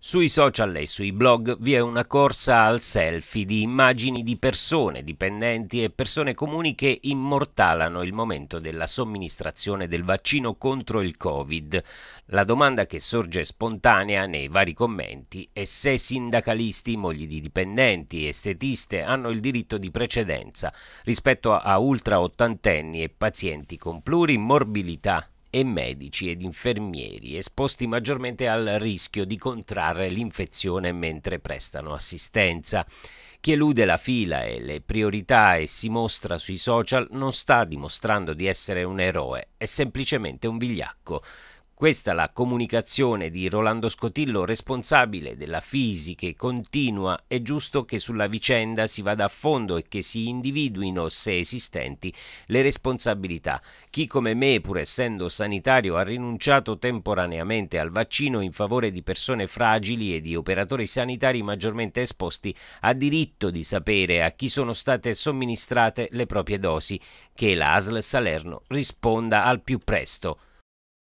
Sui social e sui blog vi è una corsa al selfie di immagini di persone, dipendenti e persone comuni che immortalano il momento della somministrazione del vaccino contro il Covid. La domanda che sorge spontanea nei vari commenti è se sindacalisti, mogli di dipendenti, estetiste hanno il diritto di precedenza rispetto a ultra ottantenni e pazienti con plurimorbilità e medici ed infermieri esposti maggiormente al rischio di contrarre l'infezione mentre prestano assistenza. Chi elude la fila e le priorità e si mostra sui social non sta dimostrando di essere un eroe, è semplicemente un vigliacco. Questa la comunicazione di Rolando Scotillo, responsabile della Fisiche, continua è giusto che sulla vicenda si vada a fondo e che si individuino, se esistenti, le responsabilità. Chi come me, pur essendo sanitario, ha rinunciato temporaneamente al vaccino in favore di persone fragili e di operatori sanitari maggiormente esposti ha diritto di sapere a chi sono state somministrate le proprie dosi, che l'ASL Salerno risponda al più presto.